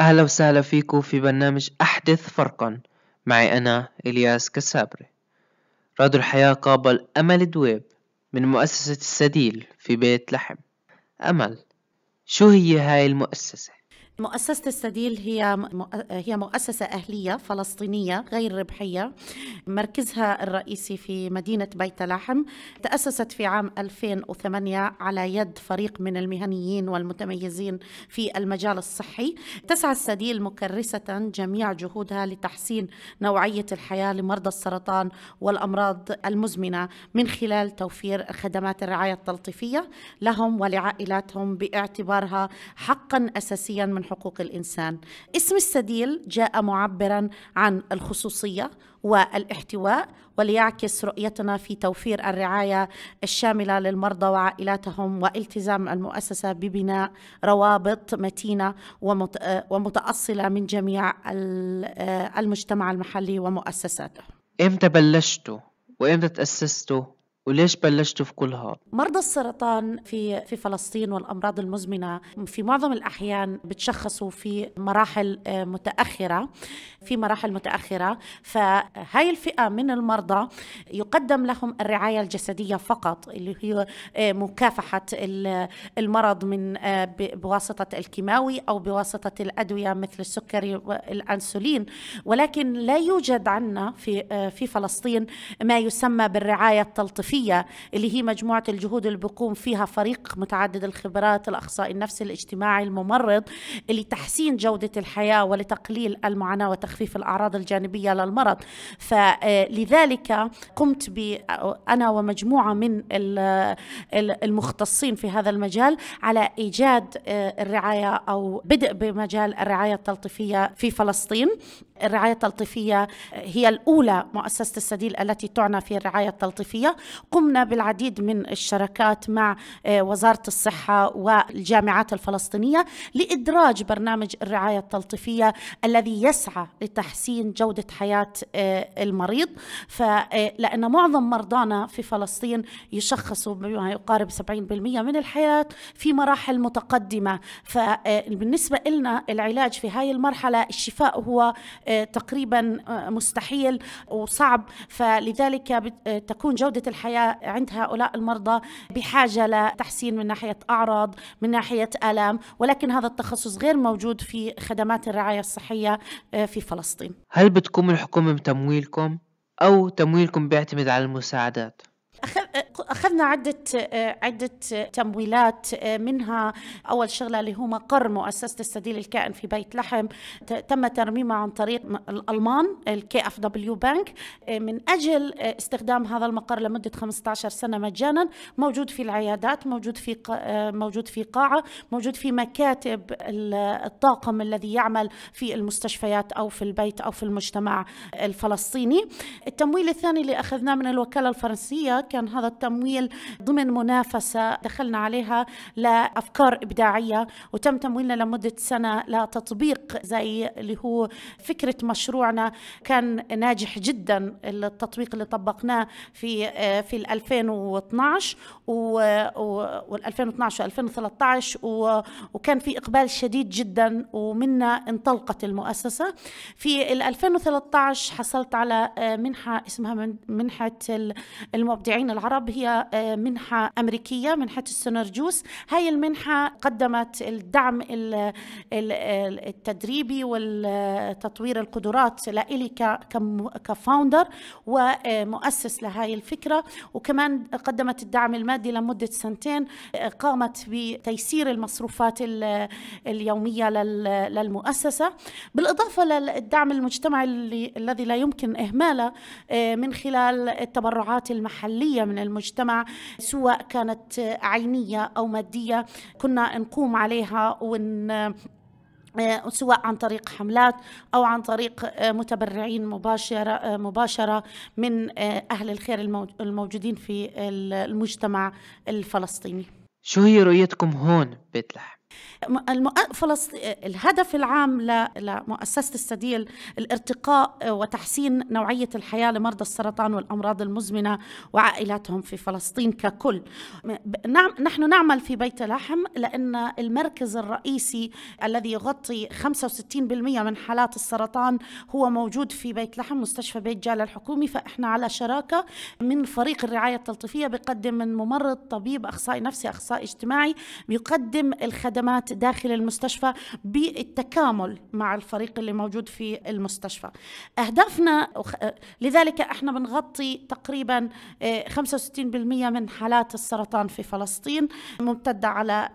أهلا وسهلا فيكم في برنامج أحدث فرقا معي أنا إلياس كسابري راد الحياة قابل أمل دويب من مؤسسة السديل في بيت لحم أمل شو هي هاي المؤسسة؟ مؤسسة السديل هي هي مؤسسة أهلية فلسطينية غير ربحية مركزها الرئيسي في مدينة بيت لحم تأسست في عام 2008 على يد فريق من المهنيين والمتميزين في المجال الصحي تسعى السديل مكرسة جميع جهودها لتحسين نوعية الحياة لمرضى السرطان والأمراض المزمنة من خلال توفير خدمات الرعاية التلطيفية لهم ولعائلاتهم باعتبارها حقا أساسيا من حقوق الانسان اسم السديل جاء معبرا عن الخصوصيه والاحتواء وليعكس رؤيتنا في توفير الرعايه الشامله للمرضى وعائلاتهم والتزام المؤسسه ببناء روابط متينه ومتاصله من جميع المجتمع المحلي ومؤسساته. امتى بلشتوا؟ وامتى تاسستوا؟ وليش بلشتوا في كل هذا؟ مرضى السرطان في في فلسطين والامراض المزمنه في معظم الاحيان بتشخصوا في مراحل آه، متاخره في مراحل متاخره فهاي الفئه من المرضى يقدم لهم الرعايه الجسديه فقط اللي هي آه، مكافحه المرض من آه، بواسطه الكيماوي او بواسطه الادويه مثل السكري والانسولين ولكن لا يوجد عندنا في في فلسطين ما يسمى بالرعايه التلطيفيه النفسيه اللي هي مجموعه الجهود اللي بقوم فيها فريق متعدد الخبرات الاخصائي النفسي الاجتماعي الممرض لتحسين جوده الحياه ولتقليل المعاناه وتخفيف الاعراض الجانبيه للمرض فلذلك قمت ب انا ومجموعه من المختصين في هذا المجال على ايجاد آه، الرعايه او بدء بمجال الرعايه التلطيفيه في فلسطين الرعاية التلطيفية هي الأولى مؤسسة السديل التي تعنى في الرعاية التلطيفية قمنا بالعديد من الشراكات مع آه، وزارة الصحة والجامعات الفلسطينية لإدراج برنامج الرعاية التلطيفية الذي يسعى لتحسين جودة حياة آه، المريض آه، لأن معظم مرضانا في فلسطين يشخصوا بما يقارب 70% من الحياة في مراحل متقدمة فبالنسبة لنا العلاج في هاي المرحلة الشفاء هو تقريبا مستحيل وصعب فلذلك تكون جودة الحياة الحياة عند هؤلاء المرضى بحاجة لتحسين من ناحية أعراض من ناحية آلام ولكن هذا التخصص غير موجود في خدمات الرعاية الصحية آه، في فلسطين هل بتكون الحكومة بتمويلكم أو تمويلكم بيعتمد على المساعدات؟ اخذنا عده عده تمويلات منها اول شغله اللي هو مقر مؤسسه السديل الكائن في بيت لحم تم ترميمه عن طريق الالمان الكي اف دبليو بنك من اجل استخدام هذا المقر لمده 15 سنه مجانا موجود في العيادات موجود في موجود في قاعه موجود في مكاتب الطاقم الذي يعمل في المستشفيات او في البيت او في المجتمع الفلسطيني التمويل الثاني اللي اخذناه من الوكاله الفرنسيه كان هذا التمويل تمويل ضمن منافسة دخلنا عليها لأفكار إبداعية وتم تمويلنا لمدة سنة لتطبيق زي اللي هو فكرة مشروعنا كان ناجح جدا التطبيق اللي طبقناه في آه، في 2012 و 2012 و 2013 وكان في إقبال شديد جدا ومنا انطلقت المؤسسة في 2013 حصلت على آه، منحة اسمها منحة المبدعين العرب هي آه، منحة أمريكية منحة السنرجوس هاي المنحة قدمت الدعم التدريبي والتطوير القدرات لإلي كفاوندر ومؤسس لهاي الفكرة وكمان قدمت الدعم المادي لمدة سنتين قامت بتيسير المصروفات اليومية للمؤسسة بالإضافة للدعم المجتمعي الذي لا يمكن إهماله آه، من خلال التبرعات المحلية من المجتمع المجتمع سواء كانت عينية أو مادية كنا نقوم عليها ون سواء عن طريق حملات او عن طريق آه، متبرعين مباشره آه، مباشره من آه، اهل الخير الموجودين في المجتمع الفلسطيني. شو هي رؤيتكم هون بيت لحم؟ الهدف العام لمؤسسة السديل الارتقاء آه، وتحسين نوعية الحياة لمرضى السرطان والأمراض المزمنة وعائلاتهم في فلسطين ككل نعم، نحن نعمل في بيت لحم لأن المركز الرئيسي الذي يغطي 65% من حالات السرطان هو موجود في بيت لحم مستشفى بيت جالة الحكومي فإحنا على شراكة من فريق الرعاية التلطيفية بقدم من ممرض طبيب أخصائي نفسي أخصائي اجتماعي بيقدم الخدمات الخدمات داخل المستشفى بالتكامل مع الفريق اللي موجود في المستشفى أهدافنا لذلك احنا بنغطي تقريبا 65% آه، من حالات السرطان في فلسطين ممتدة على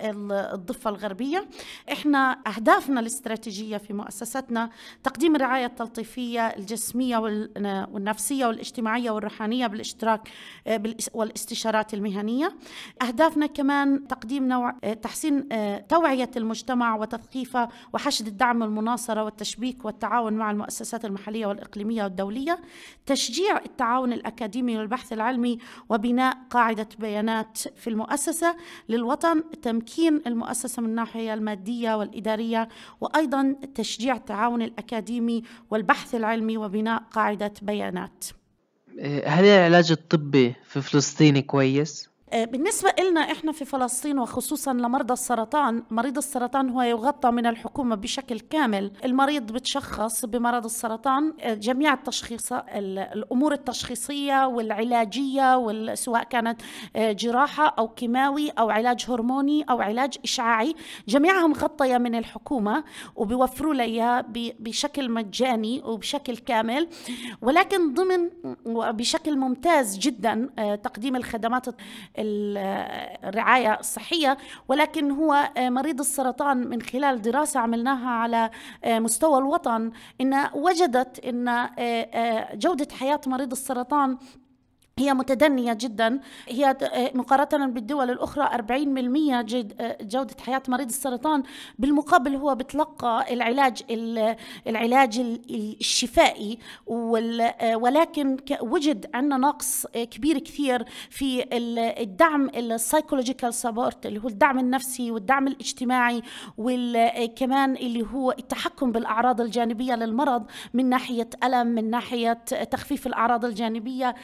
الضفة الغربية احنا أهدافنا الاستراتيجية في مؤسستنا تقديم الرعاية التلطيفية الجسمية والنفسية والاجتماعية والروحانية بالاشتراك آه، والاستشارات المهنية أهدافنا كمان تقديم نوع آه، تحسين توعية توعية المجتمع وتثقيفه وحشد الدعم والمناصرة والتشبيك والتعاون مع المؤسسات المحلية والإقليمية والدولية تشجيع التعاون الأكاديمي والبحث العلمي وبناء قاعدة بيانات في المؤسسة للوطن تمكين المؤسسة من الناحية المادية والإدارية وأيضا تشجيع التعاون الأكاديمي والبحث العلمي وبناء قاعدة بيانات إيه، هل العلاج الطبي في فلسطين كويس؟ آه، بالنسبة لنا إحنا في فلسطين وخصوصا لمرضى السرطان مريض السرطان هو يغطى من الحكومة بشكل كامل المريض بتشخص بمرض السرطان آه، جميع التشخيص الأمور التشخيصية والعلاجية سواء كانت آه، جراحة أو كيماوي أو علاج هرموني أو علاج إشعاعي جميعها مغطية من الحكومة وبيوفروا لها بشكل مجاني وبشكل كامل ولكن ضمن بشكل ممتاز جدا تقديم الخدمات الرعاية الصحية ولكن هو آه، مريض السرطان من خلال دراسة عملناها على آه، مستوى الوطن إن وجدت إن آه، جودة حياة مريض السرطان هي متدنية جدا هي آه، مقارنة بالدول الأخرى 40% آه، جودة حياة مريض السرطان بالمقابل هو بتلقى العلاج العلاج الشفائي آه، ولكن وجد عندنا نقص كبير كثير في الدعم السايكولوجيكال سبورت اللي هو الدعم النفسي والدعم الاجتماعي وكمان اللي هو التحكم بالأعراض الجانبية للمرض من ناحية ألم من ناحية تخفيف الأعراض الجانبية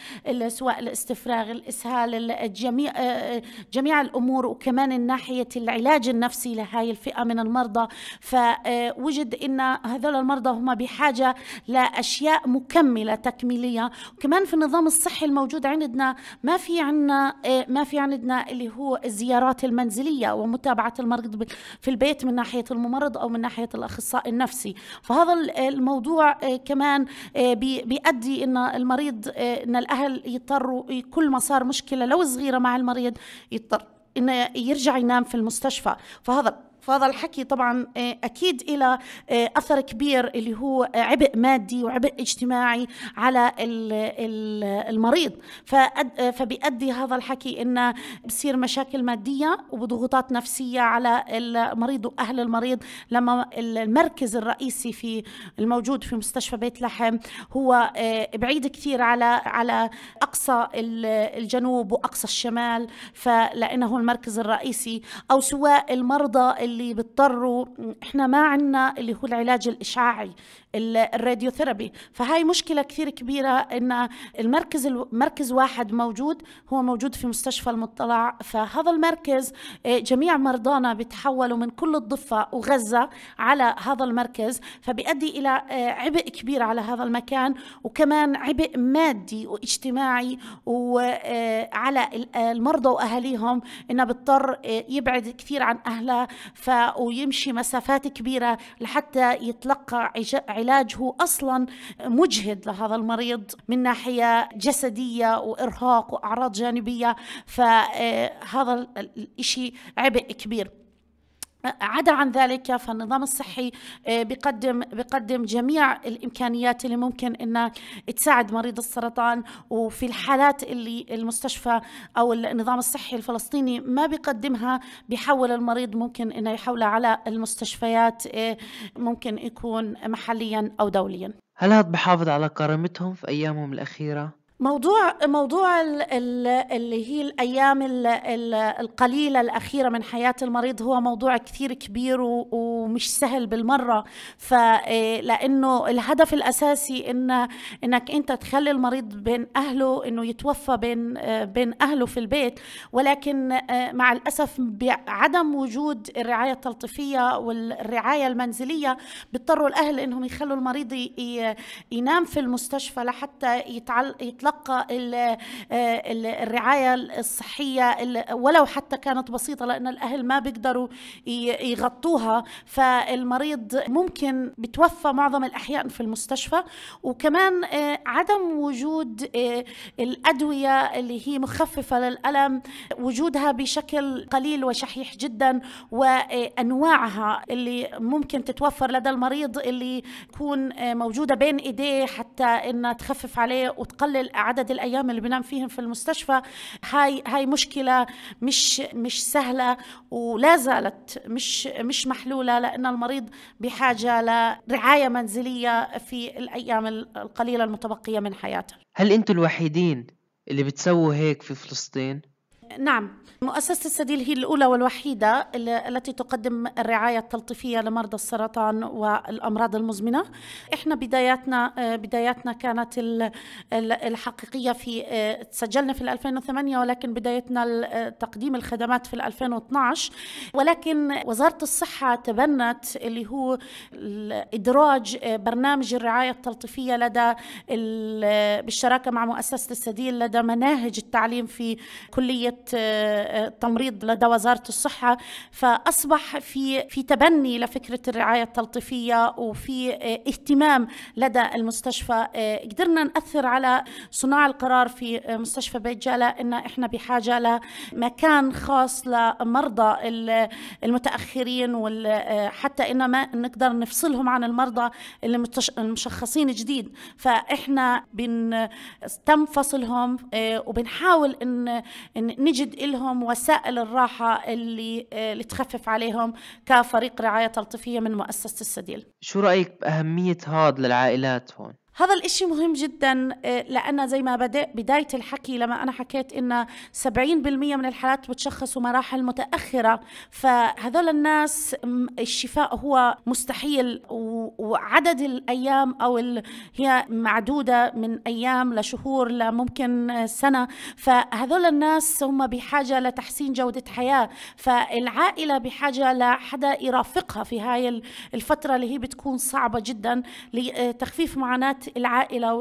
سواء الاستفراغ الاسهال جميع آه، آه، جميع الامور وكمان الناحيه العلاج النفسي لهي الفئه من المرضى فوجد ان هذول المرضى هم بحاجه لاشياء مكمله تكميليه وكمان في النظام الصحي الموجود عندنا ما في عندنا آه، ما في عندنا اللي هو الزيارات المنزليه ومتابعه المرض في البيت من ناحيه الممرض او من ناحيه الاخصائي النفسي فهذا الموضوع كمان بيؤدي ان المريض ان الاهل يضطر كل ما صار مشكله لو صغيره مع المريض يضطر انه يرجع ينام في المستشفى فهذا فهذا الحكي طبعا آه، اكيد إلى آه، اثر كبير اللي هو آه، عبء مادي وعبء اجتماعي على المريض فبيؤدي هذا الحكي انه بصير مشاكل ماديه وضغوطات نفسيه على المريض واهل المريض لما المركز الرئيسي في الموجود في مستشفى بيت لحم هو بعيد كثير على على اقصى الجنوب واقصى الشمال فلانه المركز الرئيسي او سواء المرضى اللي بيضطروا احنا ما عندنا اللي هو العلاج الاشعاعي الراديوثيرابي فهاي مشكله كثير كبيره ان المركز مركز واحد موجود هو موجود في مستشفى المطلع فهذا المركز آه، جميع مرضانا بيتحولوا من كل الضفه وغزه على هذا المركز فبيؤدي الى آه، عبء كبير على هذا المكان وكمان عبء مادي واجتماعي وعلى آه، المرضى واهاليهم انه بيضطر يبعد كثير عن اهله ويمشي مسافات كبيره لحتى يتلقى العلاج هو أصلا مجهد لهذا المريض من ناحية جسدية وإرهاق وأعراض جانبية فهذا الإشي عبء كبير عدا عن ذلك فالنظام الصحي آه، بقدم بقدم جميع الامكانيات اللي ممكن انها تساعد مريض السرطان وفي الحالات اللي المستشفى او النظام الصحي الفلسطيني ما بقدمها بحول المريض ممكن انه يحوله على المستشفيات آه، ممكن يكون محليا او دوليا هل هذا بحافظ على كرامتهم في ايامهم الاخيره موضوع موضوع اللي هي الايام القليله الاخيره من حياه المريض هو موضوع كثير كبير ومش سهل بالمره فلانه آه، الهدف الاساسي ان انك انت تخلي المريض بين اهله انه يتوفى بين آه، بين اهله في البيت ولكن آه، مع الاسف بعدم وجود الرعايه التلطيفيه والرعايه المنزليه بيضطروا الاهل انهم يخلوا المريض ينام في المستشفى لحتى يطلع تتلقى آه، الرعايه الصحيه ولو حتى كانت بسيطه لان الاهل ما بيقدروا يغطوها فالمريض ممكن بتوفى معظم الاحيان في المستشفى وكمان آه، عدم وجود آه، الادويه اللي هي مخففه للالم وجودها بشكل قليل وشحيح جدا وانواعها اللي ممكن تتوفر لدى المريض اللي تكون موجوده بين ايديه حتى انها تخفف عليه وتقلل عدد الايام اللي بنام فيهم في المستشفى هاي هاي مشكله مش مش سهله ولا زالت مش مش محلوله لان المريض بحاجه لرعايه منزليه في الايام القليله المتبقيه من حياته هل انتم الوحيدين اللي بتسووا هيك في فلسطين نعم مؤسسة السديل هي الأولى والوحيدة التي تقدم الرعاية التلطيفية لمرضى السرطان والأمراض المزمنة إحنا بداياتنا بداياتنا كانت الحقيقية في تسجلنا في 2008 ولكن بدايتنا تقديم الخدمات في 2012 ولكن وزارة الصحة تبنت اللي هو إدراج برنامج الرعاية التلطيفية لدى بالشراكة مع مؤسسة السديل لدى مناهج التعليم في كلية التمريض آه، آه، لدى وزاره الصحه فاصبح في في تبني لفكره الرعايه التلطيفيه وفي آه، اهتمام لدى المستشفى قدرنا ناثر على صناع القرار في مستشفى بيت جاله ان احنا بحاجه لمكان خاص لمرضى المتاخرين حتى ان ما نقدر نفصلهم عن المرضى المشخصين جديد فاحنا بن تم فصلهم وبنحاول ان نجد لهم وسائل الراحة اللي, آه، اللي تخفف عليهم كفريق رعاية تلطيفية من مؤسسة السديل شو رأيك بأهمية هاد للعائلات هون؟ هذا الإشي مهم جدا آه، لأن زي ما بداية الحكي لما أنا حكيت إن 70% من الحالات بتشخصوا مراحل متأخرة فهذول الناس الشفاء هو مستحيل وعدد الأيام أو هي معدودة من أيام لشهور لممكن سنة فهذول الناس هم بحاجة لتحسين جودة حياة فالعائلة بحاجة لحدا يرافقها في هاي الفترة اللي هي بتكون صعبة جدا لتخفيف آه، معاناة العائلة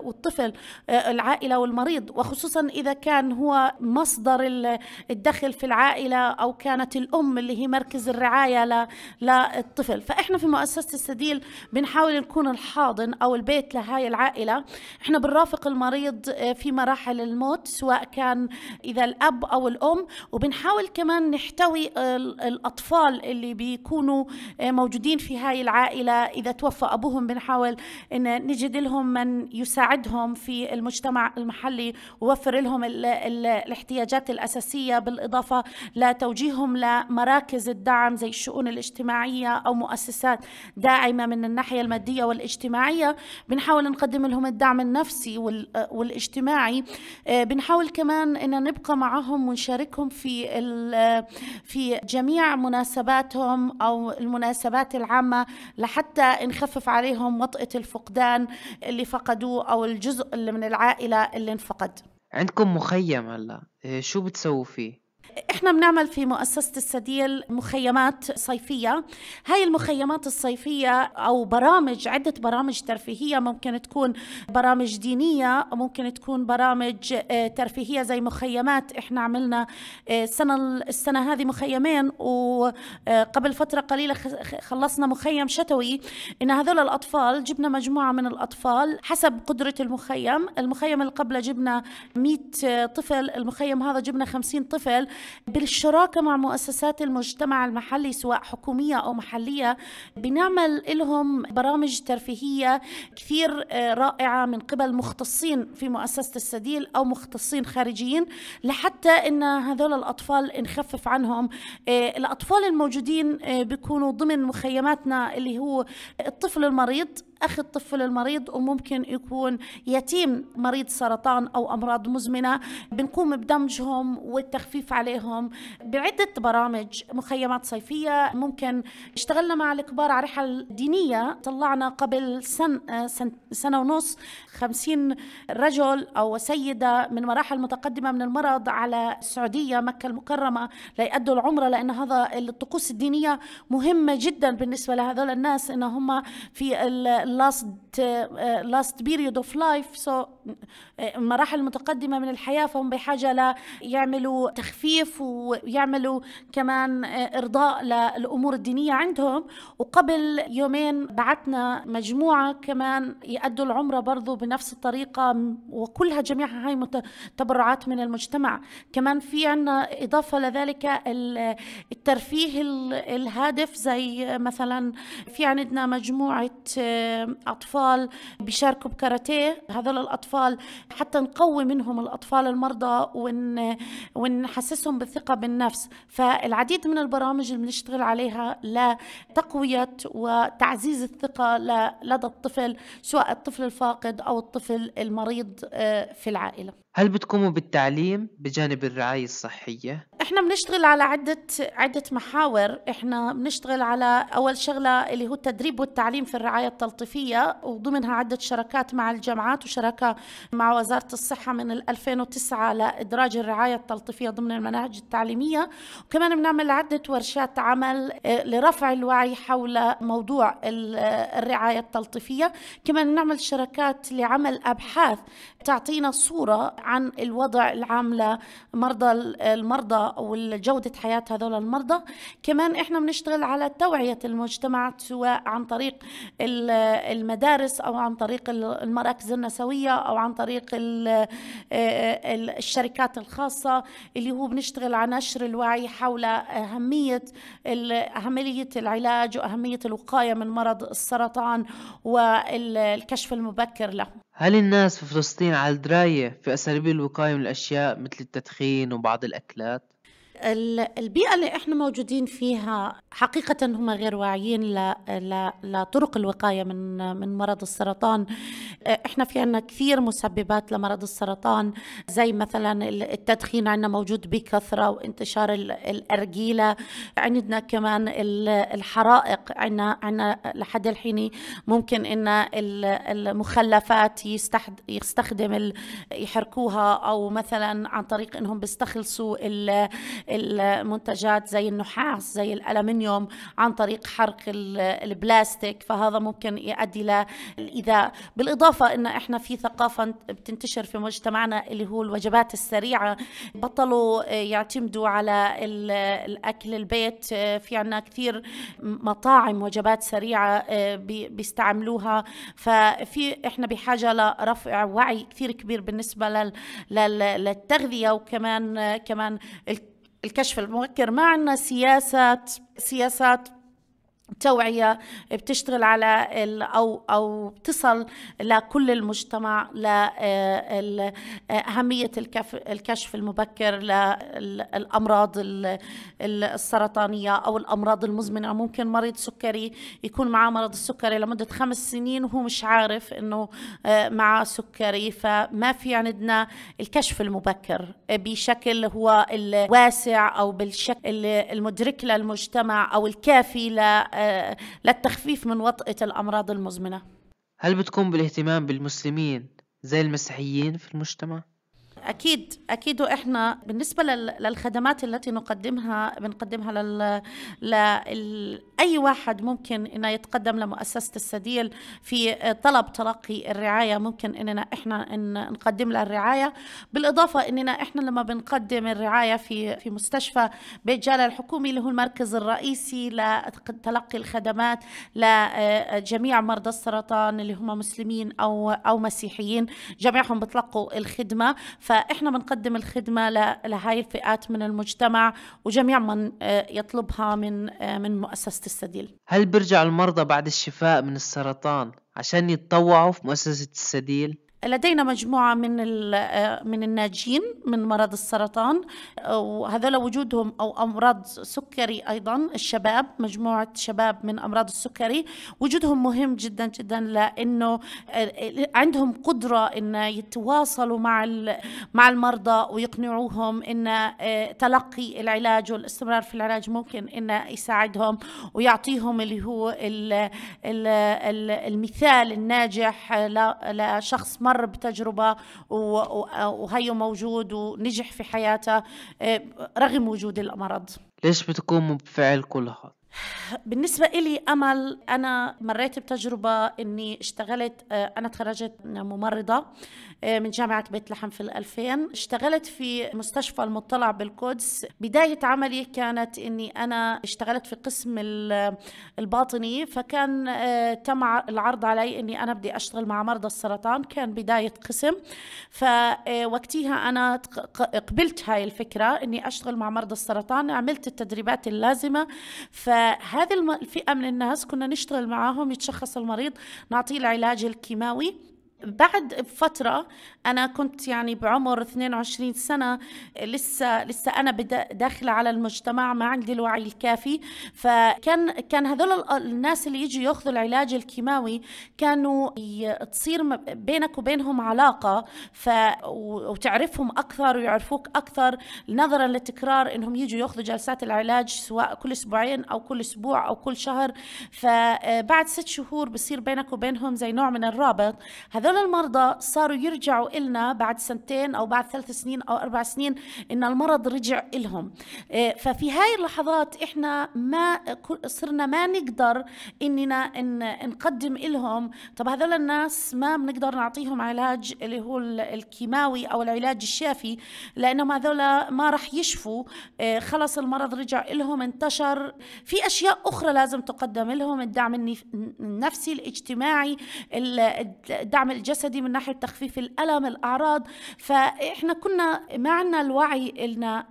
والطفل آه، العائلة والمريض وخصوصا إذا كان هو مصدر الدخل في العائلة أو كانت الأم اللي هي مركز الرعاية للطفل فإحنا في مؤسسة السديل بنحاول نكون الحاضن أو البيت لهاي العائلة إحنا بنرافق المريض آه، في مراحل الموت سواء كان إذا الأب أو الأم وبنحاول كمان نحتوي الأطفال اللي بيكونوا آه، موجودين في هاي العائلة إذا توفى أبوهم بنحاول إن نجد يجد لهم من يساعدهم في المجتمع المحلي ووفر لهم الـ الـ الاحتياجات الأساسية بالإضافة لتوجيههم لمراكز الدعم زي الشؤون الاجتماعية أو مؤسسات داعمة من الناحية المادية والاجتماعية بنحاول نقدم لهم الدعم النفسي والاجتماعي آه، بنحاول كمان أن نبقى معهم ونشاركهم في في جميع مناسباتهم أو المناسبات العامة لحتى نخفف عليهم وطئة الفقدان اللي فقدوه او الجزء اللي من العائله اللي انفقد عندكم مخيم هلا إيه، شو بتسووا فيه احنا بنعمل في مؤسسة السديل مخيمات صيفية هاي المخيمات الصيفية او برامج عدة برامج ترفيهية ممكن تكون برامج دينية ممكن تكون برامج آه، ترفيهية زي مخيمات احنا عملنا آه، السنة السنة هذه مخيمين وقبل آه، فترة قليلة خلصنا مخيم شتوي ان هذول الاطفال جبنا مجموعة من الاطفال حسب قدرة المخيم المخيم اللي قبله جبنا 100 طفل المخيم هذا جبنا 50 طفل بالشراكه مع مؤسسات المجتمع المحلي سواء حكوميه او محليه بنعمل لهم برامج ترفيهيه كثير آه، رائعه من قبل مختصين في مؤسسه السديل او مختصين خارجيين لحتى ان هذول الاطفال نخفف عنهم آه، الاطفال الموجودين آه، بيكونوا ضمن مخيماتنا اللي هو الطفل المريض أخي الطفل المريض وممكن يكون يتيم مريض سرطان أو أمراض مزمنة بنقوم بدمجهم والتخفيف عليهم بعدة برامج مخيمات صيفية ممكن اشتغلنا مع الكبار على رحل دينية طلعنا قبل سن سنة ونص خمسين رجل أو سيدة من مراحل متقدمة من المرض على السعودية مكة المكرمة ليأدوا العمرة لأن هذا الطقوس الدينية مهمة جدا بالنسبة لهذول الناس إن هم في لاست لاست بيريود اوف لايف سو مراحل المراحل المتقدمة من الحياة فهم بحاجة ليعملوا تخفيف ويعملوا كمان uh, إرضاء للأمور الدينية عندهم وقبل يومين بعتنا مجموعة كمان يأدوا العمرة برضو بنفس الطريقة وكلها جميعها هاي تبرعات من المجتمع كمان في عنا إضافة لذلك الترفيه الهادف زي مثلا في عندنا مجموعة uh, أطفال بيشاركوا بكاراتيه هذول الأطفال حتى نقوي منهم الأطفال المرضى ون... ونحسسهم بالثقة بالنفس فالعديد من البرامج اللي بنشتغل عليها لتقوية وتعزيز الثقة لدى الطفل سواء الطفل الفاقد أو الطفل المريض آه، في العائلة هل بتقوموا بالتعليم بجانب الرعاية الصحية؟ احنا بنشتغل على عده عده محاور احنا بنشتغل على اول شغله اللي هو التدريب والتعليم في الرعايه التلطيفيه وضمنها عده شراكات مع الجامعات وشراكه مع وزاره الصحه من 2009 لادراج الرعايه التلطيفيه ضمن المناهج التعليميه وكمان بنعمل عده ورشات عمل آه، لرفع الوعي حول موضوع آه، الرعايه التلطيفيه كمان بنعمل شراكات لعمل ابحاث تعطينا صوره عن الوضع العام لمرضى المرضى وجودة حياة هذول المرضى كمان إحنا بنشتغل على توعية المجتمع سواء عن طريق المدارس أو عن طريق المراكز النسوية أو عن طريق آه، الشركات الخاصة اللي هو بنشتغل على نشر الوعي حول أهمية أهمية العلاج وأهمية الوقاية من مرض السرطان والكشف المبكر له هل الناس في فلسطين على دراية في أساليب الوقاية من الأشياء مثل التدخين وبعض الأكلات؟ البيئة اللي احنا موجودين فيها حقيقة هم غير واعيين لطرق الوقاية من من مرض السرطان احنا في عندنا كثير مسببات لمرض السرطان زي مثلا التدخين عندنا موجود بكثرة وانتشار الأرجيلة عندنا كمان الحرائق عندنا عندنا لحد الحين ممكن ان المخلفات يستخدم يحركوها او مثلا عن طريق انهم بيستخلصوا المنتجات زي النحاس زي الألمنيوم عن طريق حرق البلاستيك فهذا ممكن يؤدي للإيذاء بالإضافة إن إحنا في ثقافة بتنتشر في مجتمعنا اللي هو الوجبات السريعة بطلوا آه، يعتمدوا على الأكل البيت آه، في عنا كثير مطاعم وجبات سريعة آه، بيستعملوها ففي إحنا بحاجة لرفع وعي كثير كبير بالنسبة للتغذية وكمان كمان الكشف المبكر ما عندنا سياسات سياسات توعية بتشتغل على أو أو بتصل لكل المجتمع لأهمية آه، آه، الكشف المبكر للأمراض السرطانية أو الأمراض المزمنة ممكن مريض سكري يكون معاه مرض السكري لمدة خمس سنين وهو مش عارف إنه آه، معاه سكري فما في عندنا الكشف المبكر بشكل هو الواسع أو بالشكل المدرك للمجتمع أو الكافي ل للتخفيف من وطأة الأمراض المزمنة هل بتقوم بالاهتمام بالمسلمين زي المسيحيين في المجتمع؟ اكيد اكيد واحنا بالنسبه للخدمات التي نقدمها بنقدمها لل... لل... اي واحد ممكن انه يتقدم لمؤسسه السديل في طلب تلقي الرعايه ممكن اننا احنا إن نقدم له الرعايه بالاضافه اننا احنا لما بنقدم الرعايه في في مستشفى بيت جاله الحكومي اللي هو المركز الرئيسي لتلقي الخدمات لجميع مرضى السرطان اللي هم مسلمين او او مسيحيين جميعهم بتلقوا الخدمه ف فإحنا بنقدم الخدمة لهاي الفئات من المجتمع وجميع من آه، يطلبها من آه، من مؤسسة السديل هل بيرجع المرضى بعد الشفاء من السرطان عشان يتطوعوا في مؤسسة السديل؟ لدينا مجموعة من آه، من الناجين من مرض السرطان وهذول وجودهم أو أمراض سكري أيضا الشباب مجموعة شباب من أمراض السكري وجودهم مهم جدا جدا لأنه آه، عندهم قدرة أن يتواصلوا مع مع المرضى ويقنعوهم أن آه، تلقي العلاج والاستمرار في العلاج ممكن أن يساعدهم ويعطيهم اللي هو المثال الناجح لشخص مرض مر بتجربة وهيو موجود ونجح في حياته آه، رغم وجود المرض ليش بتقوموا بفعل كل هذا؟ بالنسبة إلي أمل أنا مريت بتجربة إني اشتغلت آه، أنا تخرجت ممرضة آه، من جامعة بيت لحم في الألفين اشتغلت في مستشفى المطلع بالقدس بداية عملي كانت أني أنا اشتغلت في قسم الباطني فكان آه، تم العرض علي أني أنا بدي أشتغل مع مرضى السرطان كان بداية قسم فوقتها آه، أنا قبلت هاي الفكرة أني أشتغل مع مرضى السرطان عملت التدريبات اللازمة فهذه الفئة من الناس كنا نشتغل معاهم يتشخص المريض نعطيه العلاج الكيماوي بعد بفترة أنا كنت يعني بعمر 22 سنة لسه لسه أنا داخلة على المجتمع ما عندي الوعي الكافي فكان كان هذول الناس اللي يجوا ياخذوا العلاج الكيماوي كانوا تصير بينك وبينهم علاقة ف وتعرفهم أكثر ويعرفوك أكثر نظرا للتكرار إنهم يجوا ياخذوا جلسات العلاج سواء كل أسبوعين أو كل أسبوع أو كل شهر فبعد ست شهور بصير بينك وبينهم زي نوع من الرابط هذول هدول المرضى صاروا يرجعوا إلنا بعد سنتين أو بعد ثلاث سنين أو أربع سنين إن المرض رجع إلهم إيه، ففي هاي اللحظات إحنا ما صرنا ما نقدر إننا إن نقدم إلهم طب هذول الناس ما بنقدر نعطيهم علاج اللي هو الكيماوي أو العلاج الشافي لأنهم هذول ما رح يشفوا إيه، خلص المرض رجع إلهم انتشر في أشياء أخرى لازم تقدم لهم الدعم النفسي الاجتماعي الدعم الجسدي من ناحيه تخفيف الالم الاعراض فاحنا كنا ما عندنا الوعي إلنا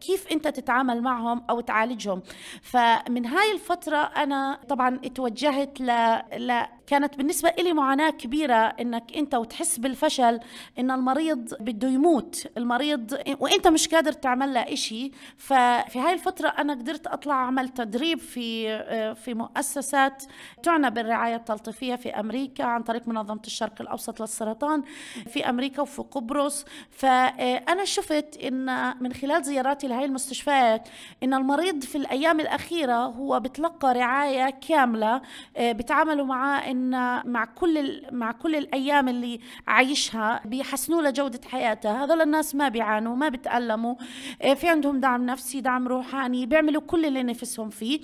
كيف انت تتعامل معهم او تعالجهم فمن هاي الفتره انا طبعا اتوجهت ل... كانت بالنسبة إلي معاناة كبيرة إنك أنت وتحس بالفشل إن المريض بده يموت المريض وأنت مش قادر تعمل له إشي ففي هاي الفترة أنا قدرت أطلع أعمل تدريب في في مؤسسات تعنى بالرعاية التلطيفية في أمريكا عن طريق منظمة الشرق الأوسط للسرطان في أمريكا وفي قبرص فأنا شفت إن من خلال زياراتي لهي المستشفيات إن المريض في الأيام الأخيرة هو بتلقى رعاية كاملة بتعاملوا معاه إن ان مع كل مع كل الايام اللي عايشها بيحسنوا لها جوده حياتها هذول الناس ما بيعانوا ما بتالموا آه، في عندهم دعم نفسي دعم روحاني بيعملوا كل اللي نفسهم فيه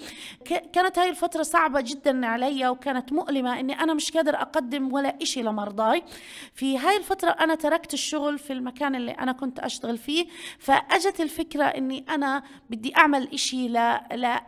كانت هاي الفتره صعبه جدا علي وكانت مؤلمه اني انا مش قادر اقدم ولا إشي لمرضاي في هاي الفتره انا تركت الشغل في المكان اللي انا كنت اشتغل فيه فاجت الفكره اني انا بدي اعمل إشي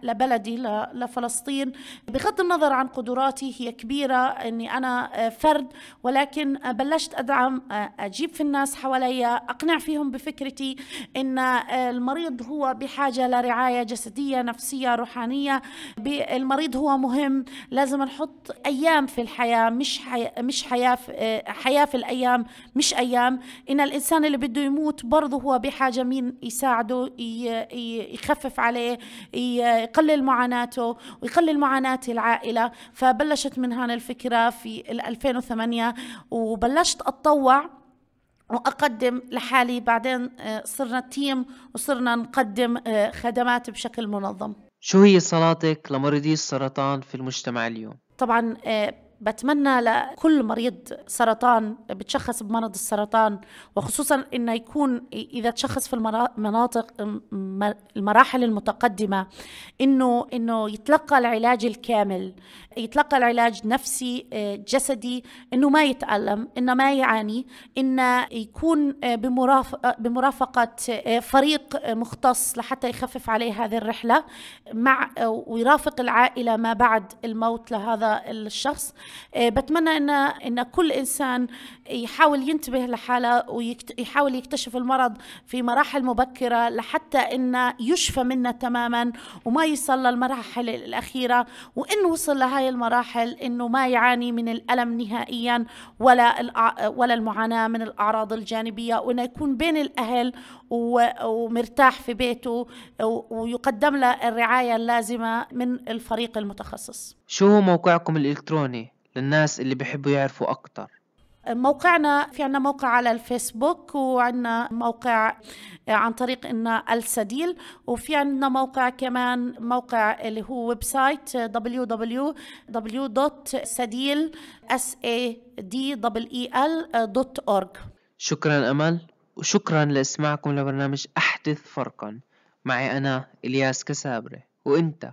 لبلدي لفلسطين بغض النظر عن قدراتي هي كبيره صغيرة أني أنا آه، فرد ولكن آه، بلشت أدعم آه، أجيب في الناس حواليا أقنع فيهم بفكرتي أن المريض هو بحاجة لرعاية جسدية نفسية روحانية المريض هو مهم لازم نحط أيام في الحياة مش حياة مش حياة في حياة في الأيام مش أيام إن الإنسان اللي بده يموت برضه هو بحاجة مين يساعده يخفف عليه يقلل معاناته ويقلل معاناة العائلة فبلشت من هان الفكرة في 2008 وبلشت أتطوع واقدم لحالي بعدين آه، صرنا تيم وصرنا نقدم آه، خدمات بشكل منظم شو هي صلاتك لمريضي السرطان في المجتمع اليوم طبعا آه، بتمنى لكل مريض سرطان بتشخص بمرض السرطان وخصوصا انه يكون اذا تشخص في المناطق المراحل المتقدمه انه انه يتلقى العلاج الكامل يتلقى العلاج نفسي آه، جسدي انه ما يتالم انه ما يعاني انه يكون آه، آه، بمرافقه فريق مختص لحتى يخفف عليه هذه الرحله مع ويرافق العائله ما بعد الموت لهذا الشخص آه، بتمنى ان ان كل انسان يحاول ينتبه لحاله ويحاول يكتشف المرض في مراحل مبكره لحتى انه يشفى منه تماما وما يصل للمراحل الاخيره وان وصل لهي المراحل انه ما يعاني من الالم نهائيا ولا ولا المعاناه من الاعراض الجانبيه وانه يكون بين الاهل ومرتاح في بيته ويقدم له الرعايه اللازمه من الفريق المتخصص. شو هو موقعكم الالكتروني؟ للناس اللي بيحبوا يعرفوا أكتر موقعنا في عنا موقع على الفيسبوك وعنا موقع عن طريق إن السديل وفي عنا موقع كمان موقع اللي هو ويب سايت www.sadil.org e شكرا أمل وشكرا لإسماعكم لبرنامج أحدث فرقا معي أنا إلياس كسابري وإنت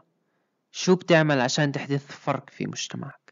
شو بتعمل عشان تحدث فرق في مجتمعك